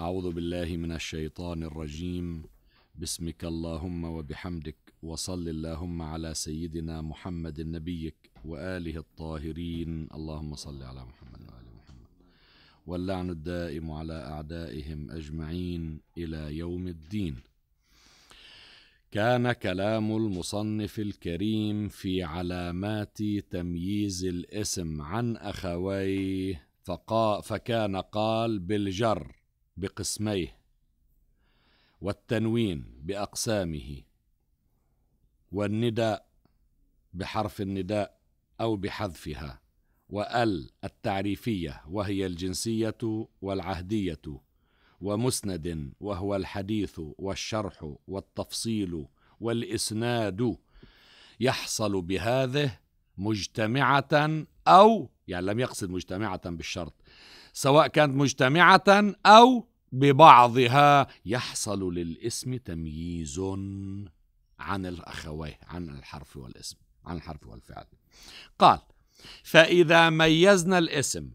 أعوذ بالله من الشيطان الرجيم بسمك اللهم وبحمدك وصل اللهم على سيدنا محمد نبيك وآله الطاهرين اللهم صل على محمد وآل محمد واللعن الدائم على أعدائهم أجمعين إلى يوم الدين كان كلام المصنف الكريم في علامات تمييز الاسم عن أخويه فقا فكان قال بالجر بقسميه والتنوين باقسامه والنداء بحرف النداء او بحذفها وال التعريفيه وهي الجنسيه والعهديه ومسند وهو الحديث والشرح والتفصيل والاسناد يحصل بهذه مجتمعه او يعني لم يقصد مجتمعه بالشرط سواء كانت مجتمعة أو ببعضها يحصل للاسم تمييز عن الأخوين عن الحرف والاسم عن الحرف والفعل قال فإذا ميزنا الاسم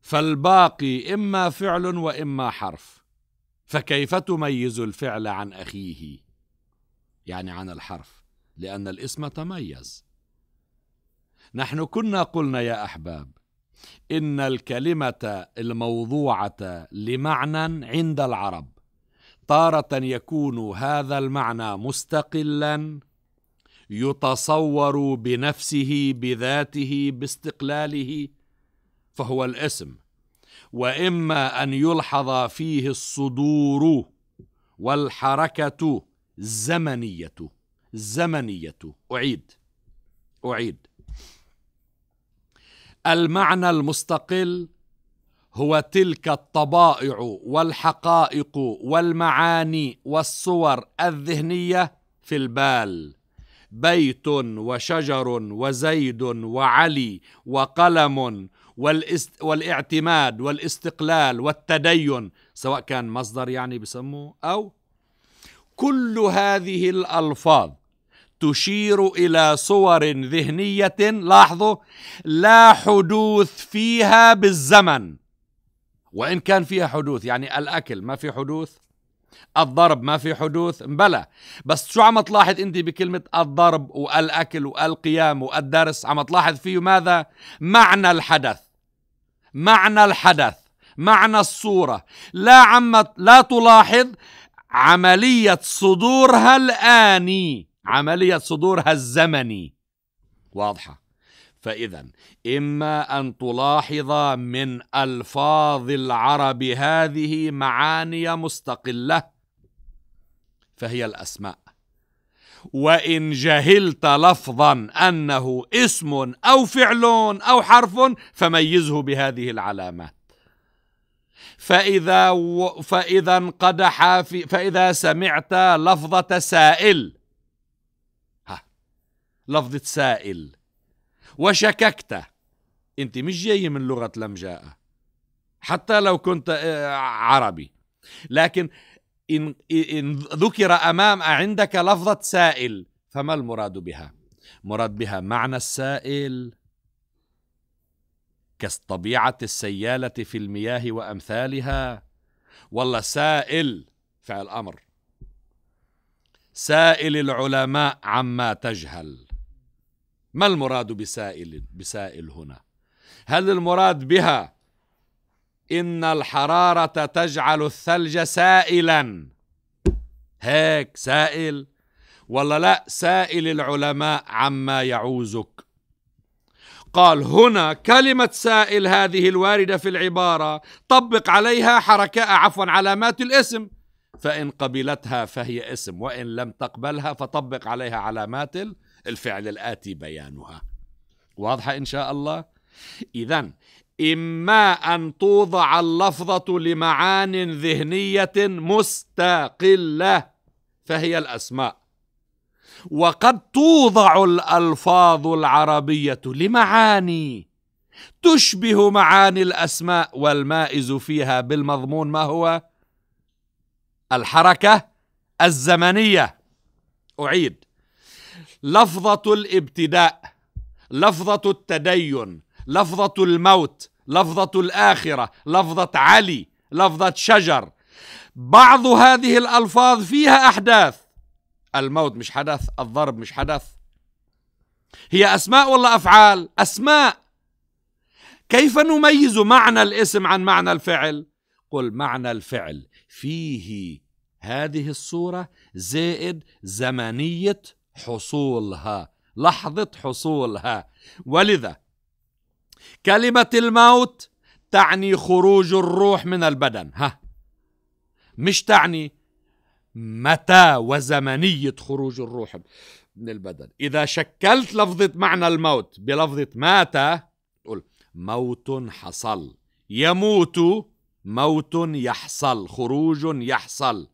فالباقي إما فعل وإما حرف فكيف تميز الفعل عن أخيه يعني عن الحرف لأن الاسم تميز نحن كنا قلنا يا أحباب إن الكلمة الموضوعة لمعنى عند العرب تارة يكون هذا المعنى مستقلا يتصور بنفسه بذاته باستقلاله فهو الاسم واما ان يلحظ فيه الصدور والحركه الزمنيه الزمنيه اعيد اعيد المعنى المستقل هو تلك الطبائع والحقائق والمعاني والصور الذهنيه في البال بيت وشجر وزيد وعلي وقلم والاست والاعتماد والاستقلال والتدين سواء كان مصدر يعني بسموه او كل هذه الالفاظ تشير الى صور ذهنيه لاحظوا لا حدوث فيها بالزمن وان كان فيها حدوث يعني الاكل ما في حدوث الضرب ما في حدوث بلى بس شو عم تلاحظ انت بكلمة الضرب والاكل والقيام والدرس عم تلاحظ فيه ماذا معنى الحدث معنى الحدث معنى الصورة لا عم لا تلاحظ عملية صدورها الآني عملية صدورها الزمني واضحة فإذا إما أن تلاحظ من ألفاظ العرب هذه معاني مستقلة فهي الأسماء وإن جهلت لفظا أنه اسم أو فعل أو حرف فميزه بهذه العلامات فإذا و... فإذا انقدح في فإذا سمعت لفظة سائل لفظة سائل وشككت أنت مش جاي من لغة لمجاء حتى لو كنت آه، عربي لكن إن, إن ذكر أمام عندك لفظة سائل فما المراد بها مراد بها معنى السائل كطبيعة السيالة في المياه وأمثالها والله سائل فعل أمر سائل العلماء عما تجهل ما المراد بسائل بسائل هنا هل المراد بها ان الحراره تجعل الثلج سائلا هيك سائل ولا لا سائل العلماء عما يعوزك قال هنا كلمة سائل هذه الواردة في العبارة طبق عليها حركة عفوا علامات الاسم فإن قبلتها فهي اسم وإن لم تقبلها فطبق عليها علامات الاسم الفعل الآتي بيانها واضحة إن شاء الله إذا إما أن توضع اللفظة لمعان ذهنية مستقلة فهي الأسماء وقد توضع الألفاظ العربية لمعاني تشبه معاني الأسماء والمائز فيها بالمضمون ما هو؟ الحركة الزمنية أعيد لفظة الابتداء لفظة التدين لفظة الموت لفظة الآخرة لفظة علي لفظة شجر بعض هذه الألفاظ فيها أحداث الموت مش حدث الضرب مش حدث هي أسماء ولا أفعال أسماء كيف نميز معنى الاسم عن معنى الفعل قل معنى الفعل فيه هذه الصورة زائد زمنية حصولها لحظة حصولها ولذا كلمة الموت تعني خروج الروح من البدن ها مش تعني متى وزمنية خروج الروح من البدن إذا شكلت لفظة معنى الموت بلفظة مات تقول موت حصل يموت موت يحصل خروج يحصل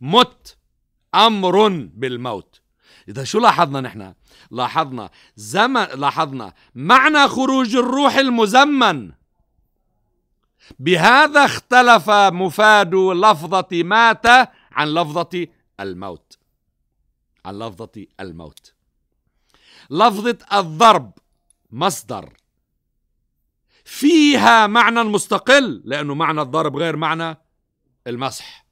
مت أمر بالموت إذا شو لاحظنا نحن؟ لاحظنا زمن لاحظنا معنى خروج الروح المزمن بهذا اختلف مفاد لفظة مات عن لفظة الموت عن لفظة الموت لفظة الضرب مصدر فيها معنى مستقل لأنه معنى الضرب غير معنى المسح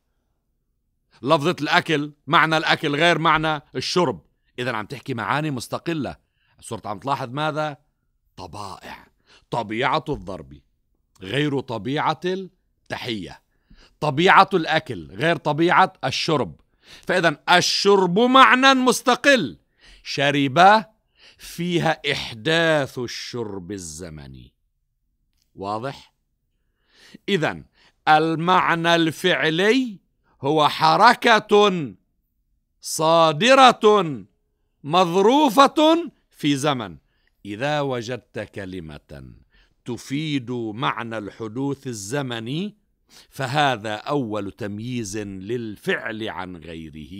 لفظة الأكل معنى الأكل غير معنى الشرب إذا عم تحكي معاني مستقلة صرت عم تلاحظ ماذا؟ طبائع طبيعة الضرب غير طبيعة التحية طبيعة الأكل غير طبيعة الشرب فإذا الشرب معنى مستقل شرب فيها إحداث الشرب الزمني واضح؟ إذا المعنى الفعلي هو حركة صادرة مظروفة في زمن إذا وجدت كلمة تفيد معنى الحدوث الزمني فهذا أول تمييز للفعل عن غيره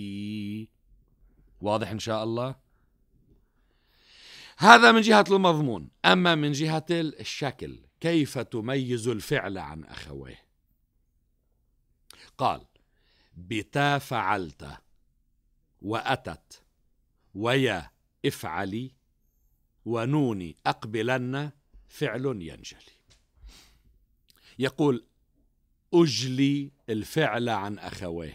واضح إن شاء الله هذا من جهة المضمون أما من جهة الشكل كيف تميز الفعل عن أخويه قال بتا فعلت وأتت ويا افعلي ونون أقبلن فعل ينجلي يقول أجلي الفعل عن أخويه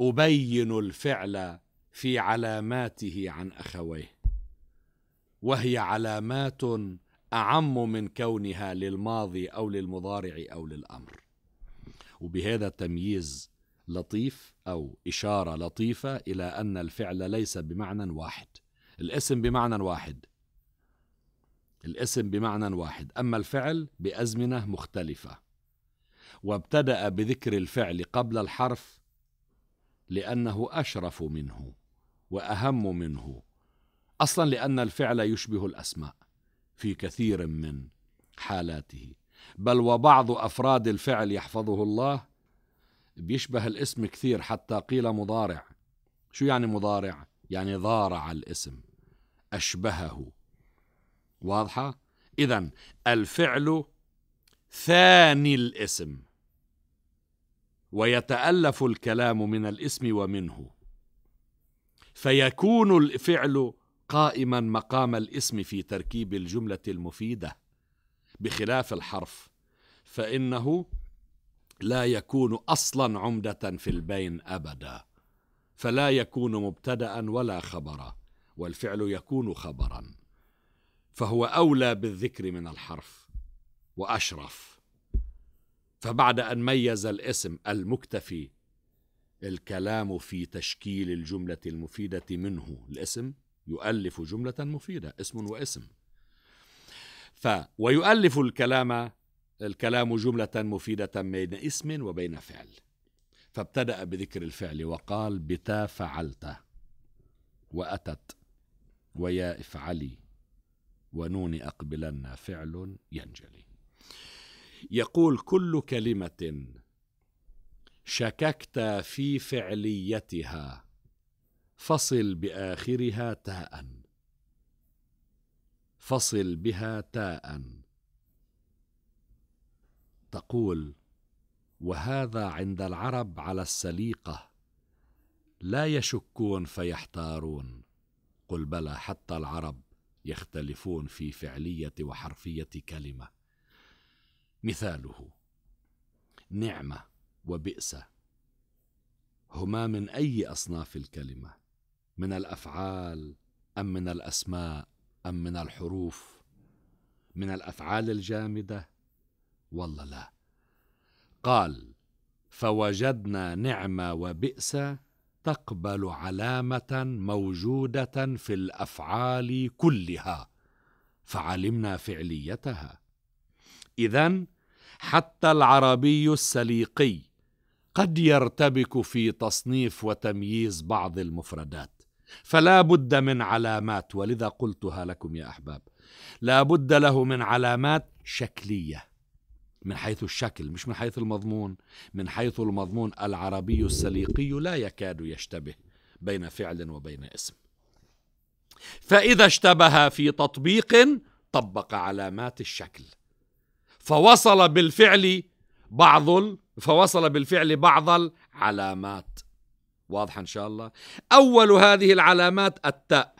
أبين الفعل في علاماته عن أخويه وهي علامات أعم من كونها للماضي أو للمضارع أو للأمر وبهذا التمييز لطيف أو إشارة لطيفة إلى أن الفعل ليس بمعنى واحد الاسم بمعنى واحد الاسم بمعنى واحد أما الفعل بأزمنة مختلفة وابتدأ بذكر الفعل قبل الحرف لأنه أشرف منه وأهم منه أصلا لأن الفعل يشبه الأسماء في كثير من حالاته بل وبعض أفراد الفعل يحفظه الله بيشبه الاسم كثير حتى قيل مضارع شو يعني مضارع يعني ضارع الاسم أشبهه واضحة إذا الفعل ثاني الاسم ويتألف الكلام من الاسم ومنه فيكون الفعل قائما مقام الاسم في تركيب الجملة المفيدة بخلاف الحرف فإنه لا يكون اصلا عمده في البين ابدا فلا يكون مبتدا ولا خبرا والفعل يكون خبرا فهو اولى بالذكر من الحرف واشرف فبعد ان ميز الاسم المكتفي الكلام في تشكيل الجمله المفيده منه الاسم يؤلف جمله مفيده اسم واسم ف ويؤلف الكلام الكلام جملة مفيدة بين اسم وبين فعل فابتدأ بذكر الفعل وقال بتا فعلت وأتت ويا افعلي ونون أقبلن فعل ينجلي يقول كل كلمة شككت في فعليتها فصل بآخرها تاء فصل بها تاءً تقول وهذا عند العرب على السليقه لا يشكون فيحتارون قل بلى حتى العرب يختلفون في فعليه وحرفيه كلمه مثاله نعمه وبئسه هما من اي اصناف الكلمه من الافعال ام من الاسماء ام من الحروف من الافعال الجامده والله لا قال فوجدنا نعمة وبئس تقبل علامه موجوده في الافعال كلها فعلمنا فعليتها اذا حتى العربي السليقي قد يرتبك في تصنيف وتمييز بعض المفردات فلا بد من علامات ولذا قلتها لكم يا احباب لا بد له من علامات شكليه من حيث الشكل مش من حيث المضمون من حيث المضمون العربي السليقي لا يكاد يشتبه بين فعل وبين اسم فإذا اشتبه في تطبيق طبق علامات الشكل فوصل بالفعل بعض ال... فوصل بالفعل بعض العلامات واضحة إن شاء الله أول هذه العلامات التاء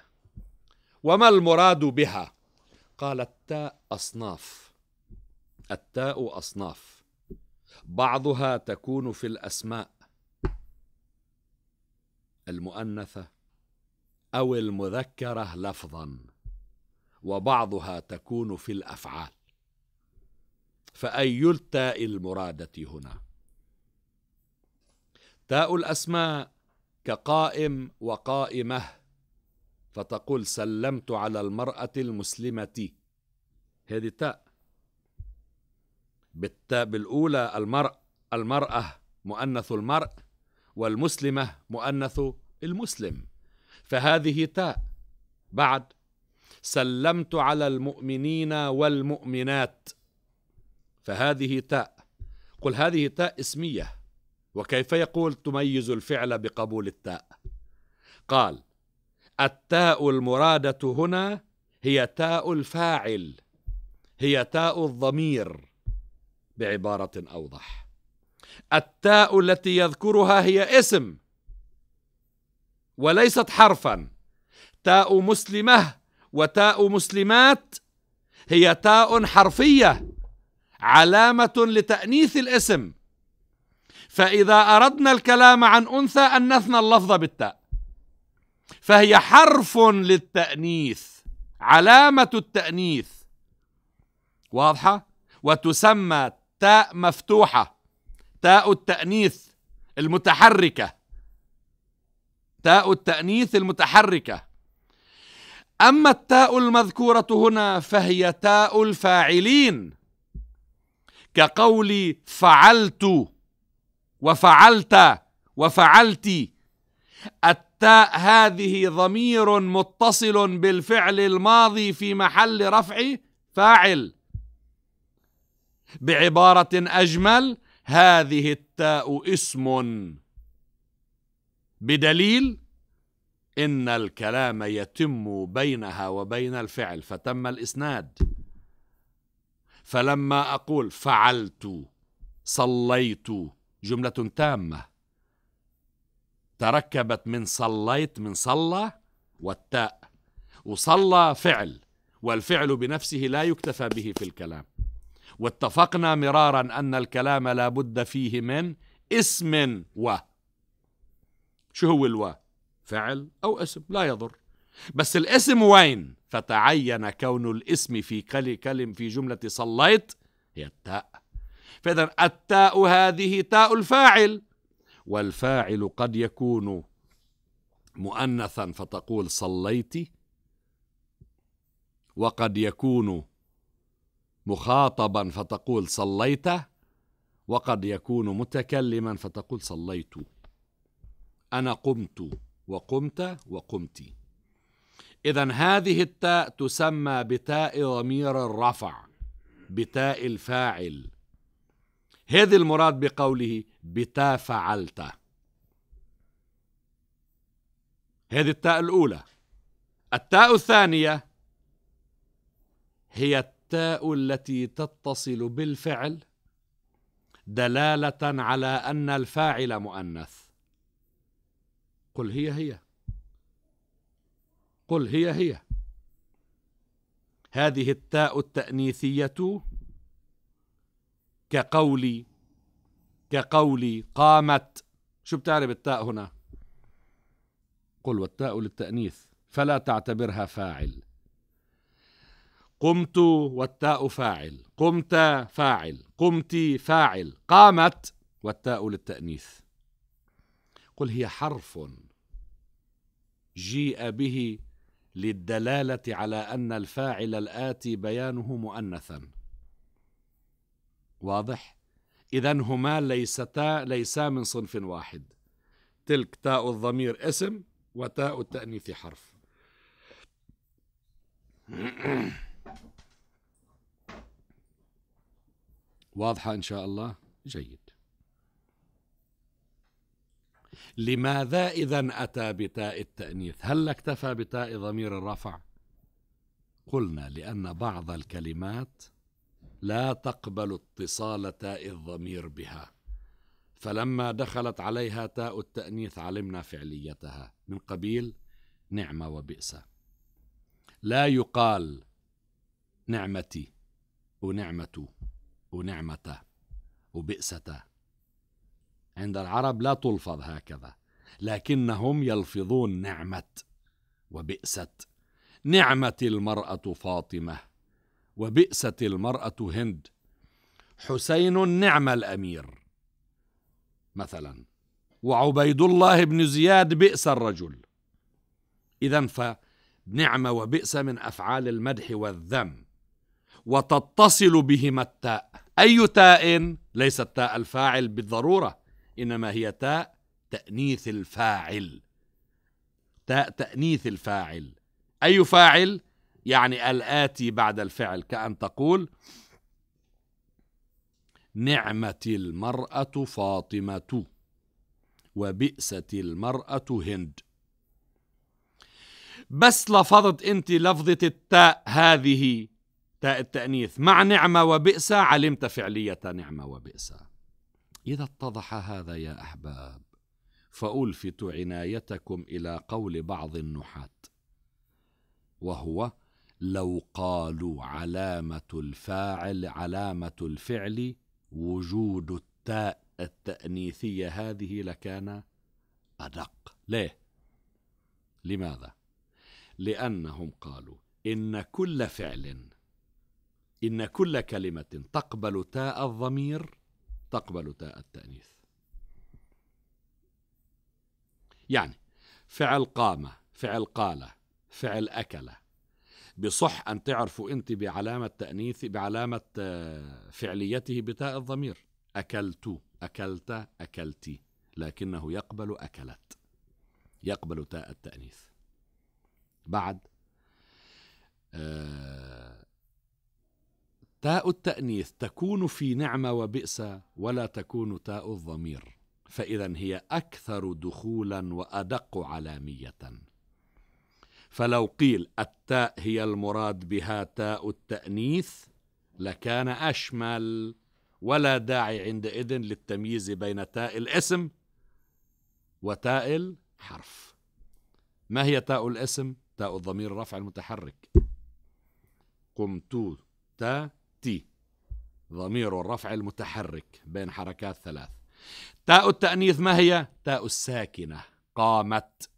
وما المراد بها قال التاء أصناف التاء أصناف بعضها تكون في الأسماء المؤنثة أو المذكرة لفظا وبعضها تكون في الأفعال فأي التاء المرادة هنا تاء الأسماء كقائم وقائمة فتقول سلمت على المرأة المسلمة هذه تاء بالتاء بالأولى المرء المرأة مؤنث المرء والمسلمة مؤنث المسلم فهذه تاء بعد سلمت على المؤمنين والمؤمنات فهذه تاء قل هذه تاء اسمية وكيف يقول تميز الفعل بقبول التاء قال التاء المرادة هنا هي تاء الفاعل هي تاء الضمير بعبارة أوضح التاء التي يذكرها هي اسم وليست حرفا تاء مسلمة وتاء مسلمات هي تاء حرفية علامة لتأنيث الاسم فإذا أردنا الكلام عن أنثى أنثنا اللفظ بالتاء فهي حرف للتأنيث علامة التأنيث واضحة وتسمى تاء مفتوحة تاء التأنيث المتحركة تاء التأنيث المتحركة أما التاء المذكورة هنا فهي تاء الفاعلين كقول فعلت وفعلت وفعلت التاء هذه ضمير متصل بالفعل الماضي في محل رفع فاعل بعبارة أجمل هذه التاء اسم بدليل إن الكلام يتم بينها وبين الفعل فتم الإسناد فلما أقول فعلت صليت جملة تامة تركبت من صليت من صلى والتاء وصلى فعل والفعل بنفسه لا يكتفى به في الكلام واتفقنا مرارا أن الكلام لا بد فيه من اسم و شو هو الوا فعل أو اسم لا يضر بس الاسم وين فتعين كون الاسم في كلم في جملة صليت هي التاء فإذا التاء هذه تاء الفاعل والفاعل قد يكون مؤنثا فتقول صليت وقد يكون مخاطبا فتقول صليت وقد يكون متكلما فتقول صليت انا قمت وقمت وقمت اذا هذه التاء تسمى بتاء ضمير الرفع بتاء الفاعل هذه المراد بقوله بتا فعلت هذه التاء الاولى التاء الثانيه هي التاء التي تتصل بالفعل دلاله على ان الفاعل مؤنث قل هي هي قل هي هي هذه التاء التانيثيه كقولي كقولي قامت شو بتعرف التاء هنا قل والتاء للتانيث فلا تعتبرها فاعل قمت والتاء فاعل قمت فاعل قمت فاعل قامت والتاء للتأنيث قل هي حرف جيء به للدلالة على أن الفاعل الآتي بيانه مؤنثا واضح؟ إذا هما ليستا ليسا من صنف واحد تلك تاء الضمير اسم وتاء التأنيث حرف واضحة إن شاء الله جيد لماذا إذا أتى بتاء التأنيث هل اكتفى بتاء ضمير الرفع قلنا لأن بعض الكلمات لا تقبل اتصال تاء الضمير بها فلما دخلت عليها تاء التأنيث علمنا فعليتها من قبيل نعمة وبئس لا يقال نعمتي ونعمة ونعمته وبئسته عند العرب لا تلفظ هكذا لكنهم يلفظون نعمة وبئسة نعمة المرأة فاطمة وبئسة المرأة هند حسين نعم الأمير مثلا وعبيد الله بن زياد بئس الرجل إذا فنعمة وبئس من أفعال المدح والذم وتتصل بهما التاء أي تاء ليست تاء الفاعل بالضرورة إنما هي تاء تأنيث الفاعل تاء تأنيث الفاعل أي فاعل يعني الآتي بعد الفعل كأن تقول نعمة المرأة فاطمة وبئست المرأة هند بس لفظت انت لفظة التاء هذه تاء التأنيث مع نعمة وبئس علمت فعلية نعمة وبئس إذا اتضح هذا يا أحباب فألفت عنايتكم إلى قول بعض النحاة وهو لو قالوا علامة الفاعل علامة الفعل وجود التاء التأنيثية هذه لكان أدق ليه؟ لماذا؟ لأنهم قالوا إن كل فعل إن كل كلمة تقبل تاء الضمير تقبل تاء التأنيث يعني فعل قامة فعل قالة فعل أكلة بصح أن تعرفوا أنت بعلامة تأنيث بعلامة آه، فعليته بتاء الضمير أكلت أكلت أكلتي لكنه يقبل أكلت يقبل تاء التأنيث بعد آه تاء التأنيث تكون في نعمة وبئس ولا تكون تاء الضمير فإذا هي أكثر دخولا وأدق علامية فلو قيل التاء هي المراد بها تاء التأنيث لكان أشمل ولا داعي عندئذ للتمييز بين تاء الاسم وتاء الحرف ما هي تاء الاسم؟ تاء الضمير الرفع المتحرك قمت تا تي ضمير الرفع المتحرك بين حركات ثلاث تاء التأنيث ما هي؟ تاء الساكنة قامت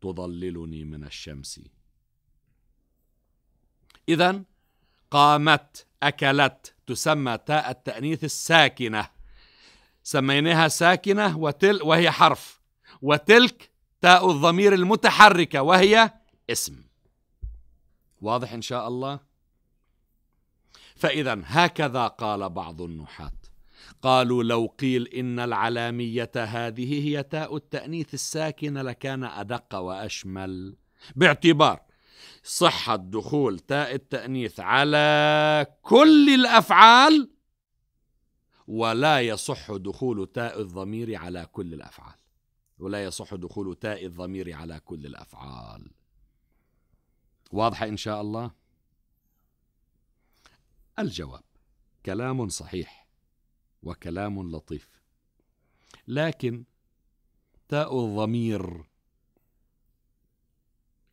تضللني من الشمس إذا قامت أكلت تسمى تاء التأنيث الساكنة سميناها ساكنة وتل وهي حرف وتلك تاء الضمير المتحركة وهي اسم واضح إن شاء الله فإذا هكذا قال بعض النحاة قالوا لو قيل إن العلامية هذه هي تاء التأنيث الساكنة لكان أدق وأشمل باعتبار صحة دخول تاء التأنيث على كل الأفعال ولا يصح دخول تاء الضمير على كل الأفعال ولا يصح دخول تاء الضمير على كل الأفعال واضحة إن شاء الله الجواب كلام صحيح وكلام لطيف لكن تاء الضمير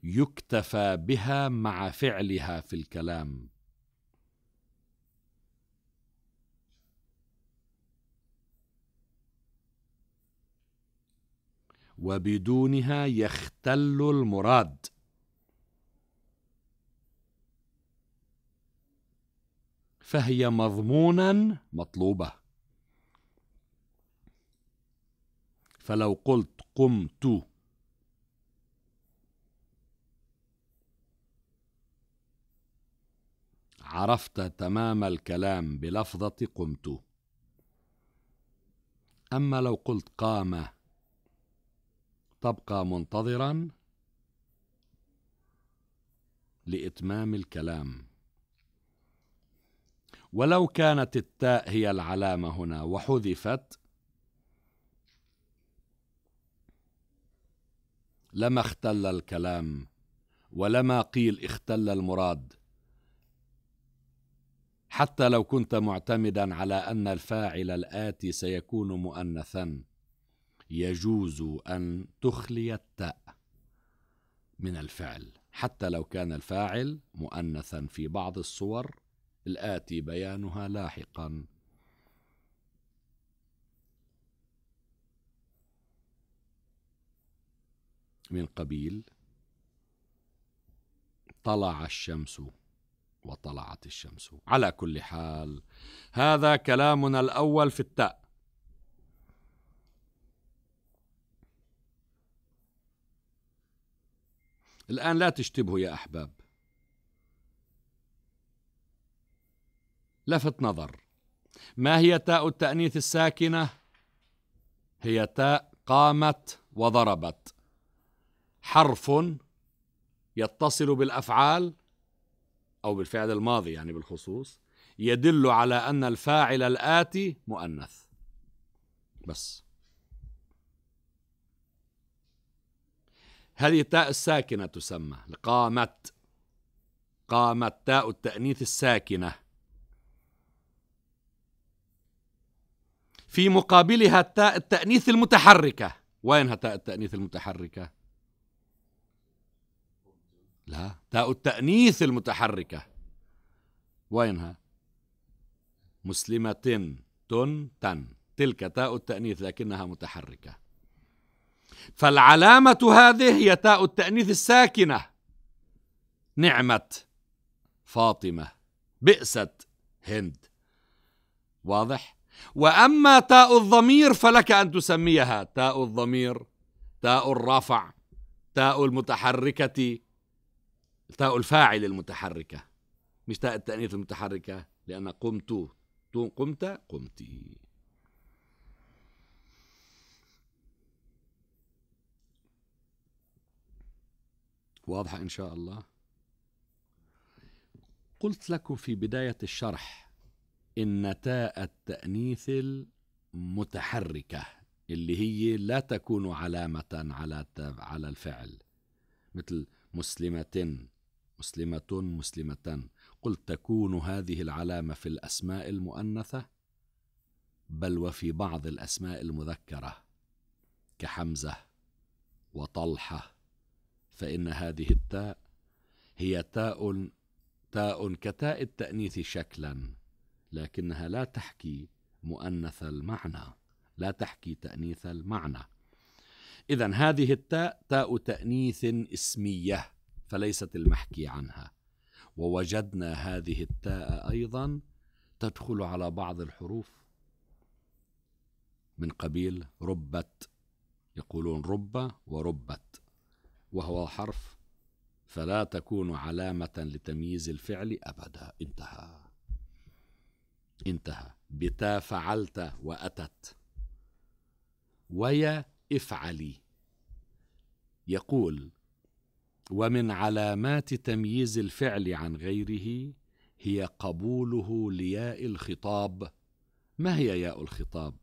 يكتفى بها مع فعلها في الكلام وبدونها يختل المراد فهي مضمونا مطلوبة فلو قلت قمت عرفت تمام الكلام بلفظة قمت أما لو قلت قام تبقى منتظرا لإتمام الكلام ولو كانت التاء هي العلامة هنا وحذفت لما اختل الكلام ولما قيل اختل المراد حتى لو كنت معتمدا على أن الفاعل الآتي سيكون مؤنثا يجوز أن تخلي التاء من الفعل حتى لو كان الفاعل مؤنثا في بعض الصور الآتي بيانها لاحقا من قبيل طلع الشمس وطلعت الشمس على كل حال هذا كلامنا الأول في التاء الآن لا تشتبهوا يا أحباب لفت نظر ما هي تاء التأنيث الساكنة؟ هي تاء قامت وضربت حرف يتصل بالأفعال أو بالفعل الماضي يعني بالخصوص يدل على أن الفاعل الآتي مؤنث بس هذه التاء الساكنة تسمى قامت قامت تاء التأنيث الساكنة في مقابلها التاء التأنيث المتحركة وينها تاء التأنيث المتحركة لا تاء التأنيث المتحركة وينها مسلمة تن تن تلك تاء التأنيث لكنها متحركة فالعلامة هذه هي تاء التأنيث الساكنة نعمة فاطمة بئست هند واضح واما تاء الضمير فلك ان تسميها تاء الضمير تاء الرفع تاء المتحركه تاء الفاعل المتحركه مش تاء التانيث المتحركه لان قمت قمت قمت واضحه ان شاء الله قلت لكم في بدايه الشرح إن تاء التأنيث المتحركة اللي هي لا تكون علامة على على الفعل مثل مسلمة مسلمة مسلمة قلت تكون هذه العلامة في الأسماء المؤنثة بل وفي بعض الأسماء المذكرة كحمزة وطلحة فإن هذه التاء هي تاء تاء كتاء التأنيث شكلا لكنها لا تحكي مؤنث المعنى لا تحكي تأنيث المعنى إذا هذه التاء تاء تأنيث اسمية فليست المحكي عنها ووجدنا هذه التاء أيضا تدخل على بعض الحروف من قبيل ربت يقولون رب وربت وهو حرف فلا تكون علامة لتمييز الفعل أبدا انتهى انتهى بتا فعلت وأتت ويا افعلي يقول ومن علامات تمييز الفعل عن غيره هي قبوله لياء الخطاب ما هي ياء الخطاب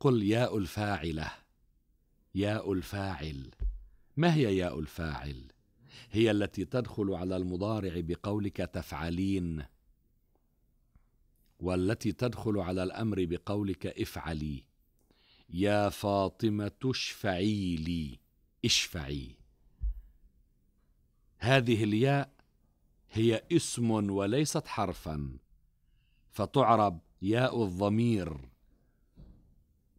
قل ياء الفاعله ياء الفاعل ما هي ياء الفاعل هي التي تدخل على المضارع بقولك تفعلين والتي تدخل على الامر بقولك افعلي يا فاطمه اشفعي لي اشفعي هذه الياء هي اسم وليست حرفا فتعرب ياء الضمير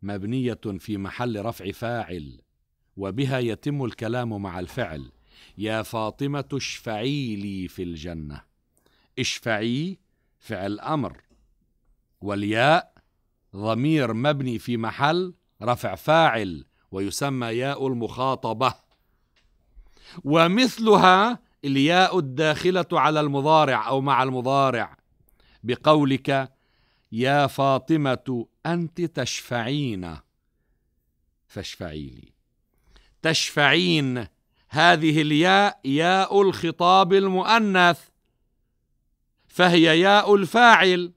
مبنيه في محل رفع فاعل وبها يتم الكلام مع الفعل يا فاطمه اشفعي لي في الجنه اشفعي فعل امر والياء ضمير مبني في محل رفع فاعل ويسمى ياء المخاطبة ومثلها الياء الداخلة على المضارع أو مع المضارع بقولك يا فاطمة أنت تشفعين فاشفعي لي تشفعين هذه الياء ياء الخطاب المؤنث فهي ياء الفاعل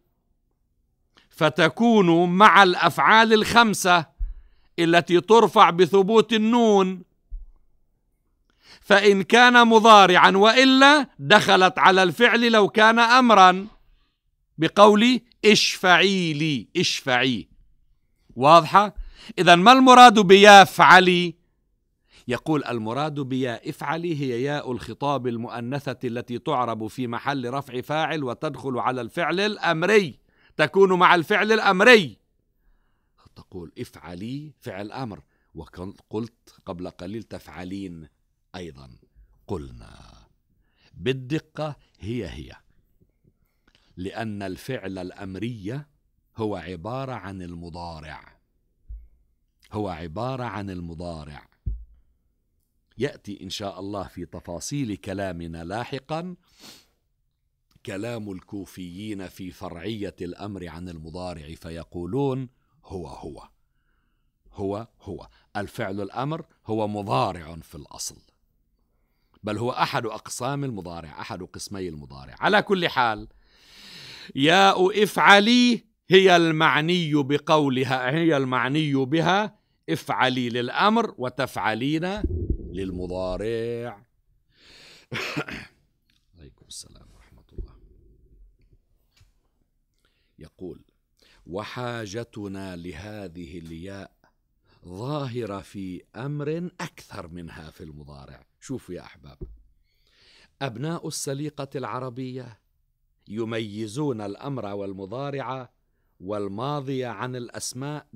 فتكون مع الافعال الخمسه التي ترفع بثبوت النون فان كان مضارعا والا دخلت على الفعل لو كان امرا بقول اشفعي لي اشفعي واضحه اذا ما المراد بيافعلي يقول المراد بيا افعلي هي ياء الخطاب المؤنثة التي تعرب في محل رفع فاعل وتدخل على الفعل الأمري تكون مع الفعل الأمري تقول افعلي فعل أمر وقلت قبل قليل تفعلين أيضا قلنا بالدقة هي هي لأن الفعل الأمرية هو عبارة عن المضارع هو عبارة عن المضارع يأتي إن شاء الله في تفاصيل كلامنا لاحقا كلام الكوفيين في فرعيه الامر عن المضارع فيقولون هو هو هو هو الفعل الامر هو مضارع في الاصل بل هو احد اقسام المضارع احد قسمي المضارع على كل حال ياء افعلي هي المعني بقولها هي المعني بها افعلي للامر وتفعلين للمضارع عليكم السلام يقول وحاجتنا لهذه الياء ظاهرة في أمر أكثر منها في المضارع شوفوا يا أحباب أبناء السليقة العربية يميزون الأمر والمضارع والماضي عن الأسماء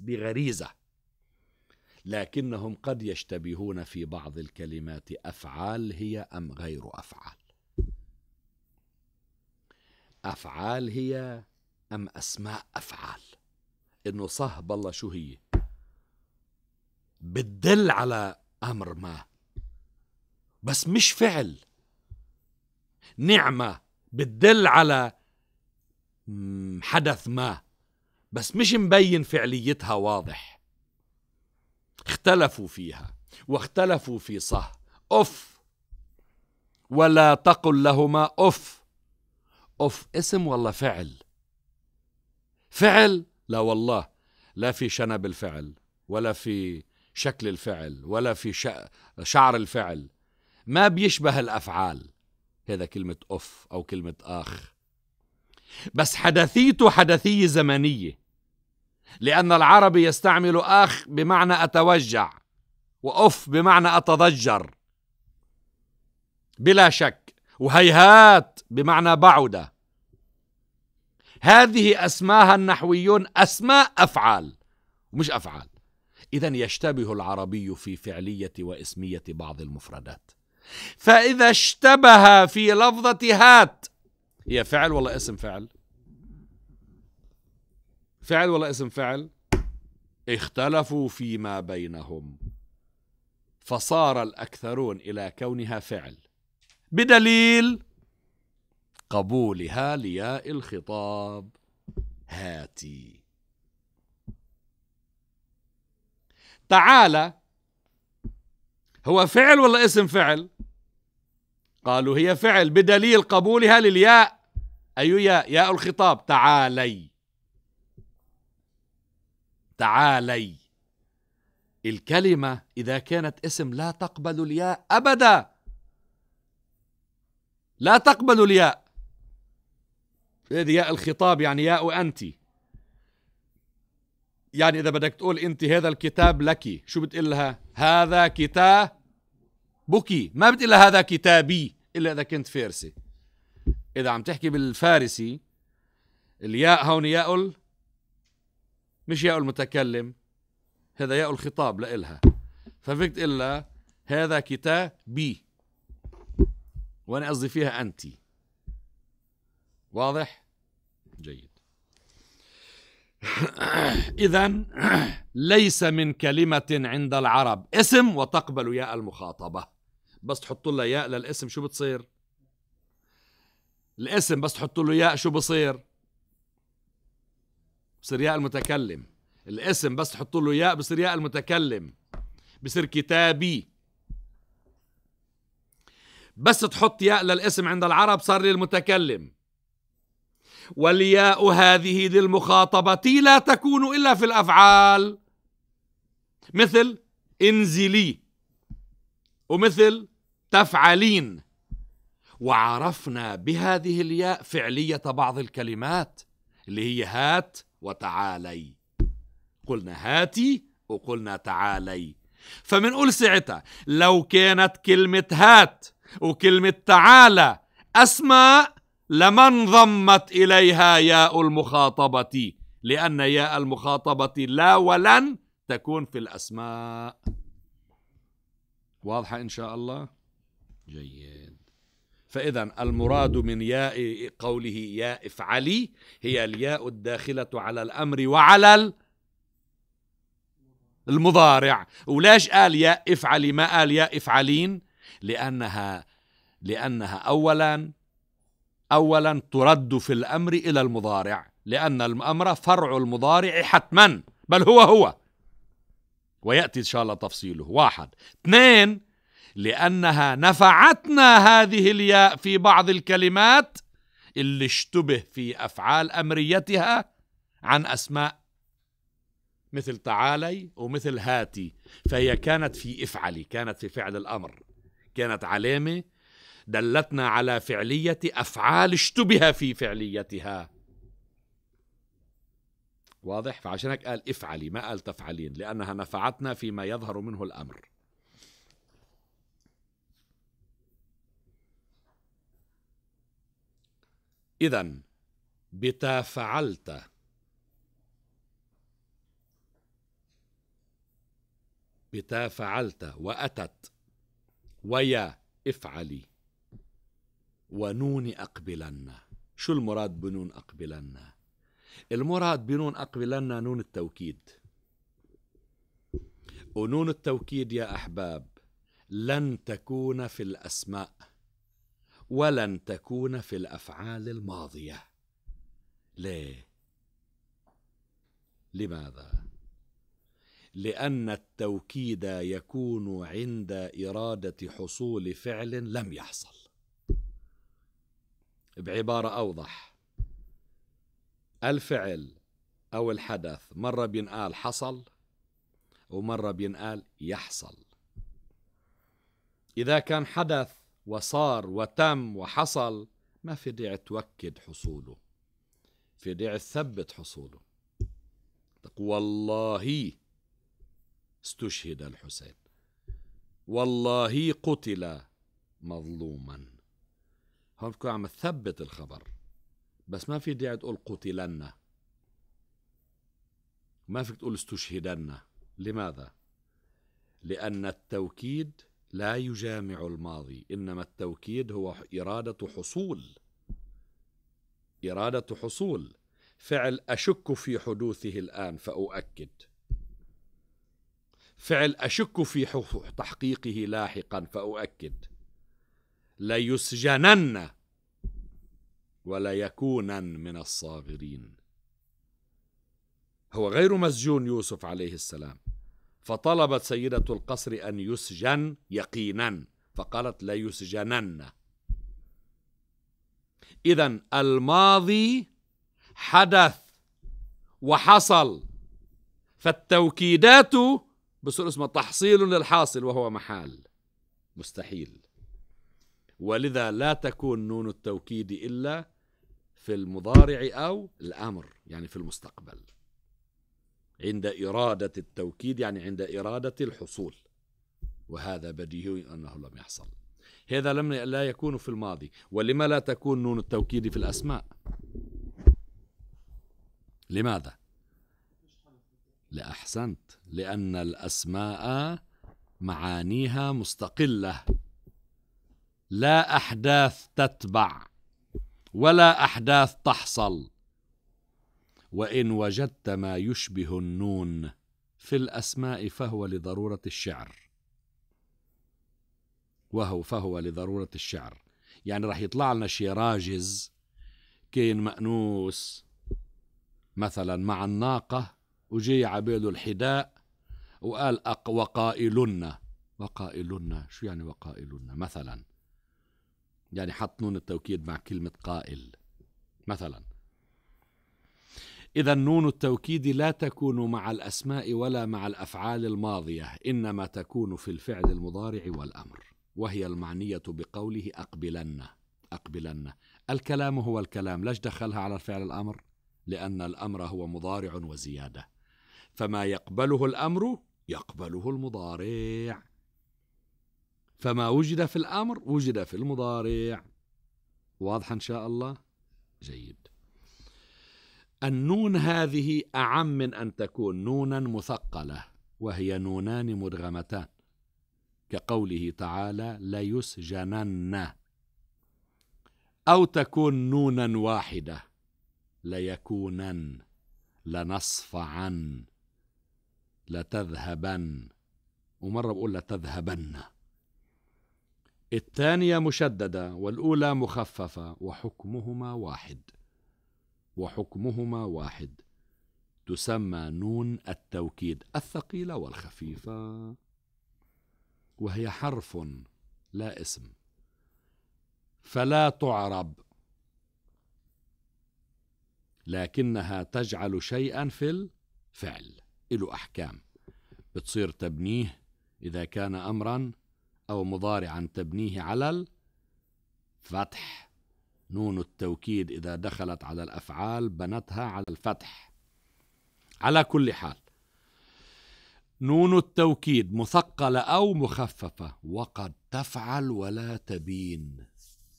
بغريزة لكنهم قد يشتبهون في بعض الكلمات أفعال هي أم غير أفعال أفعال هي أم أسماء أفعال إنه صه بالله شو هي بتدل على أمر ما بس مش فعل نعمة بتدل على حدث ما بس مش مبين فعليتها واضح اختلفوا فيها واختلفوا في صه أف ولا تقل لهما أف اوف اسم ولا فعل فعل لا والله لا في شنب الفعل ولا في شكل الفعل ولا في شعر الفعل ما بيشبه الافعال هذا كلمه اوف او كلمه اخ بس حدثيته حدثيه زمنيه لان العربي يستعمل اخ بمعنى اتوجع واوف بمعنى اتضجر بلا شك وهيهات بمعنى بعدة هذه أسماها النحويون أسماء أفعال مش أفعال إذا يشتبه العربي في فعلية واسمية بعض المفردات فإذا اشتبه في لفظة هات هي فعل ولا اسم فعل فعل ولا اسم فعل اختلفوا فيما بينهم فصار الأكثرون إلى كونها فعل بدليل قبولها لياء الخطاب هاتي تعالى هو فعل ولا اسم فعل قالوا هي فعل بدليل قبولها للياء أي ياء ياء الخطاب تعالي تعالي الكلمة إذا كانت اسم لا تقبل الياء أبدا لا تقبل الياء هذه ياء الخطاب يعني ياء أنت يعني إذا بدك تقول أنت هذا الكتاب لك شو بتقول لها هذا كتاب بكي ما بتقول لها هذا كتابي إلا إذا كنت فارسي إذا عم تحكي بالفارسي الياء هون ياء مش ياء المتكلم هذا ياء الخطاب لإلها ففيك تقول لها هذا كتابي وانا قصدي فيها انت واضح جيد اذا ليس من كلمه عند العرب اسم وتقبل ياء المخاطبه بس تحط له ياء للاسم شو بتصير الاسم بس تحط له ياء شو بصير بصير ياء المتكلم الاسم بس تحط له ياء بصير ياء المتكلم بصير كتابي بس تحط ياء للاسم عند العرب صار للمتكلم والياء هذه للمخاطبة لا تكون إلا في الأفعال مثل انزلي ومثل تفعلين وعرفنا بهذه الياء فعلية بعض الكلمات اللي هي هات وتعالي قلنا هاتي وقلنا تعالي فمنقول ساعتها لو كانت كلمة هات وكلمة تعالى أسماء لمن ضمت إليها ياء المخاطبة لأن ياء المخاطبة لا ولن تكون في الأسماء واضحة إن شاء الله جيد فإذا المراد من ياء قوله ياء افعلي هي الياء الداخلة على الأمر وعلى المضارع ولاش قال ياء افعلي ما قال ياء افعلين لأنها لأنها أولا أولا ترد في الأمر إلى المضارع لأن الأمر فرع المضارع حتما بل هو هو ويأتي إن شاء الله تفصيله واحد اثنين لأنها نفعتنا هذه الياء في بعض الكلمات اللي اشتبه في أفعال أمريتها عن أسماء مثل تعالي ومثل هاتي فهي كانت في افعلي كانت في فعل الأمر كانت علامه دلتنا على فعليه افعال اشتبه في فعليتها واضح فعشان هيك قال افعلي ما قال تفعلين لانها نفعتنا فيما يظهر منه الامر اذا بتا فعلت بتا فعلت واتت ويا افعلي ونون أقبلن شو المراد بنون أقبلن المراد بنون أقبلن نون التوكيد ونون التوكيد يا أحباب لن تكون في الأسماء ولن تكون في الأفعال الماضية ليه لماذا لان التوكيد يكون عند اراده حصول فعل لم يحصل بعباره اوضح الفعل او الحدث مره بينقال حصل ومره بينقال يحصل اذا كان حدث وصار وتم وحصل ما في داعي توكد حصوله في داعي تثبت حصوله والله استشهد الحسين والله قتل مظلوما هون بتكون عم تثبت الخبر بس ما في داعي تقول قتلن ما فيك تقول استشهدن لماذا لان التوكيد لا يجامع الماضي انما التوكيد هو اراده حصول اراده حصول فعل اشك في حدوثه الان فاؤكد فعل أشك في تحقيقه لاحقا فأؤكد ليسجنن وليكونن من الصاغرين هو غير مسجون يوسف عليه السلام فطلبت سيدة القصر أن يسجن يقينا فقالت ليسجنن إذا الماضي حدث وحصل فالتوكيدات بصير اسمه تحصيل للحاصل وهو محال مستحيل ولذا لا تكون نون التوكيد إلا في المضارع أو الأمر يعني في المستقبل عند إرادة التوكيد يعني عند إرادة الحصول وهذا بديهي أنه لم يحصل هذا لم لا يكون في الماضي ولما لا تكون نون التوكيد في الأسماء لماذا لأحسنت لأن الأسماء معانيها مستقلة لا أحداث تتبع ولا أحداث تحصل وإن وجدت ما يشبه النون في الأسماء فهو لضرورة الشعر وهو فهو لضرورة الشعر يعني راح يطلع لنا شي راجز كين مأنوس مثلا مع الناقة وجي عباله الحداء وقال أق وقائلن وقائلن شو يعني وقائلن مثلا يعني حط نون التوكيد مع كلمة قائل مثلا إذا نون التوكيد لا تكون مع الأسماء ولا مع الأفعال الماضية إنما تكون في الفعل المضارع والأمر وهي المعنية بقوله أقبلن أقبلن الكلام هو الكلام ليش دخلها على الفعل الأمر لأن الأمر هو مضارع وزيادة فما يقبله الامر يقبله المضارع فما وجد في الامر وجد في المضارع واضحه ان شاء الله جيد النون هذه اعم من ان تكون نونا مثقله وهي نونان مدغمتان كقوله تعالى ليسجنن او تكون نونا واحده ليكونن لنصفعن لتذهبن ومرة بقول لتذهبن الثانية مشددة والأولى مخففة وحكمهما واحد وحكمهما واحد تسمى نون التوكيد الثقيلة والخفيفة وهي حرف لا اسم فلا تعرب لكنها تجعل شيئا في الفعل له أحكام بتصير تبنيه إذا كان أمرا أو مضارعا تبنيه على الفتح نون التوكيد إذا دخلت على الأفعال بنتها على الفتح على كل حال نون التوكيد مثقلة أو مخففة وقد تفعل ولا تبين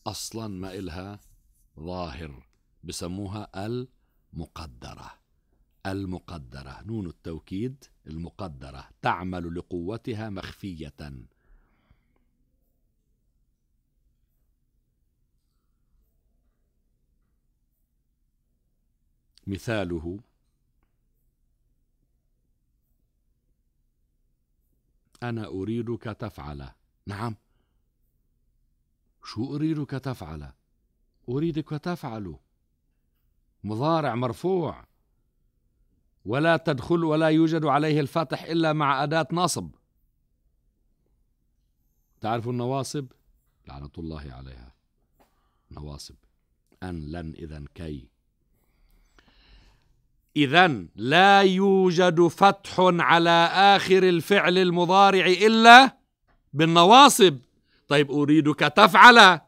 أصلا ما إلها ظاهر بسموها المقدره المقدرة نون التوكيد المقدرة تعمل لقوتها مخفية مثاله أنا أريدك تفعل نعم شو أريدك تفعل أريدك تفعل مضارع مرفوع ولا تدخل ولا يوجد عليه الفتح إلا مع أداة نصب تعرف النواصب لعنة الله عليها نواصب أن لن إذا كي إذا لا يوجد فتح على آخر الفعل المضارع إلا بالنواصب طيب أريدك تفعل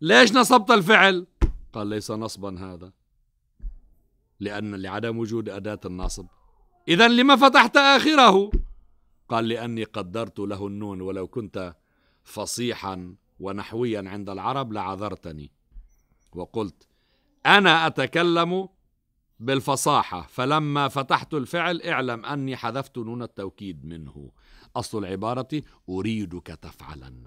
ليش نصبت الفعل قال ليس نصبا هذا لأن لعدم وجود أداة النصب إذا لما فتحت آخره قال لأني قدرت له النون ولو كنت فصيحا ونحويا عند العرب لعذرتني وقلت أنا أتكلم بالفصاحة فلما فتحت الفعل اعلم أني حذفت نون التوكيد منه أصل العبارة أريدك تفعلن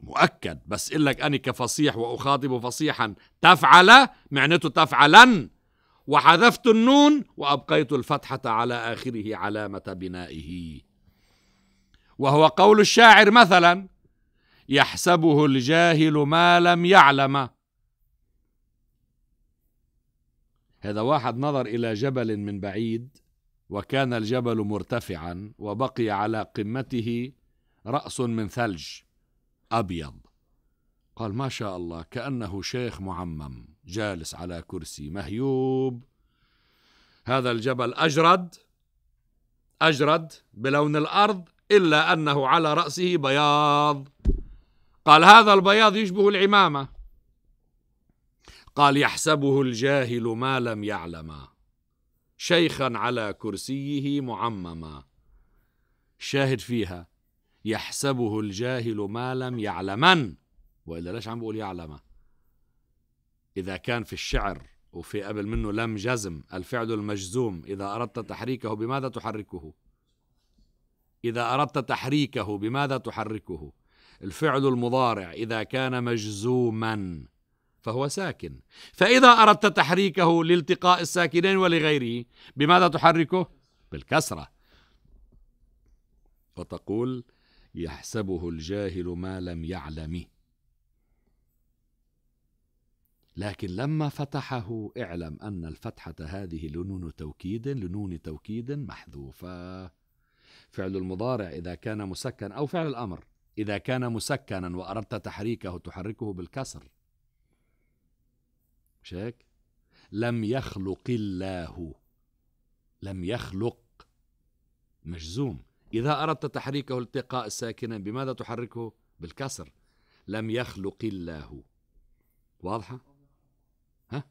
مؤكد بس إقول أنا كفصيح وأخاطب فصيحا تفعل معناته تفعلن وحذفت النون وأبقيت الفتحة على آخره علامة بنائه وهو قول الشاعر مثلا يحسبه الجاهل ما لم يعلم هذا واحد نظر إلى جبل من بعيد وكان الجبل مرتفعا وبقي على قمته رأس من ثلج أبيض قال ما شاء الله كأنه شيخ معمم جالس على كرسي مهيوب هذا الجبل أجرد أجرد بلون الأرض إلا أنه على رأسه بياض قال هذا البياض يشبه العمامة قال يحسبه الجاهل ما لم يعلم شيخا على كرسيه معمما شاهد فيها يحسبه الجاهل ما لم يعلمن والا ليش عم بقول يعلم اذا كان في الشعر وفي قبل منه لم جزم الفعل المجزوم اذا اردت تحريكه بماذا تحركه اذا اردت تحريكه بماذا تحركه الفعل المضارع اذا كان مجزوما فهو ساكن فاذا اردت تحريكه لالتقاء الساكنين ولغيره بماذا تحركه بالكسره وتقول يحسبه الجاهل ما لم يعلمه لكن لما فتحه اعلم ان الفتحه هذه لنون توكيد لنون توكيد محذوفه فعل المضارع اذا كان مسكن او فعل الامر اذا كان مسكنا واردت تحريكه تحركه بالكسر مش هيك لم يخلق الله لم يخلق مجزوم إذا أردت تحريكه التقاء ساكنا بماذا تحركه؟ بالكسر لم يخلق الله واضحة؟ ها؟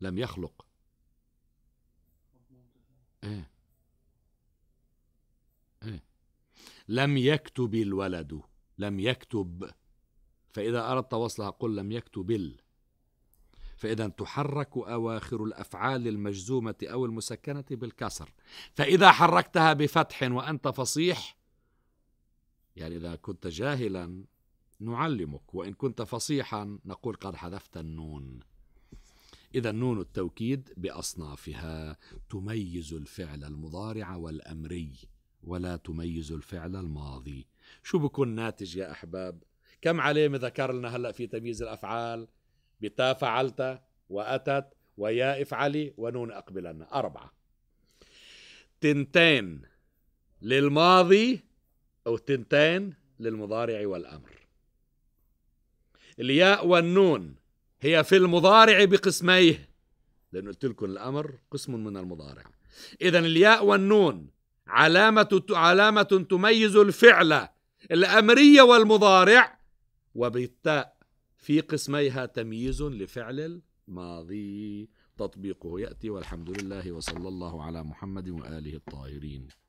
لم يخلق إيه؟ إيه؟ لم يكتب الولد لم يكتب فإذا أردت وصلها قل لم يكتب ال فإذا تحرك أواخر الأفعال المجزومة أو المسكنة بالكسر فإذا حركتها بفتح وأنت فصيح يعني إذا كنت جاهلا نعلمك وإن كنت فصيحا نقول قد حذفت النون إذا نون التوكيد بأصنافها تميز الفعل المضارع والأمري ولا تميز الفعل الماضي شو بكون ناتج يا أحباب كم عليه ذكر لنا هلأ في تمييز الأفعال بتا فعلت وأتت ويا افعلي ونون أقبلن أربعة تنتين للماضي أو تنتين للمضارع والأمر الياء والنون هي في المضارع بقسميه لأن قلت لكم الأمر قسم من المضارع إذا الياء والنون علامة علامة تميز الفعل الأمرية والمضارع وبالتاء في قسميها تمييز لفعل الماضي تطبيقه ياتي والحمد لله وصلى الله على محمد واله الطاهرين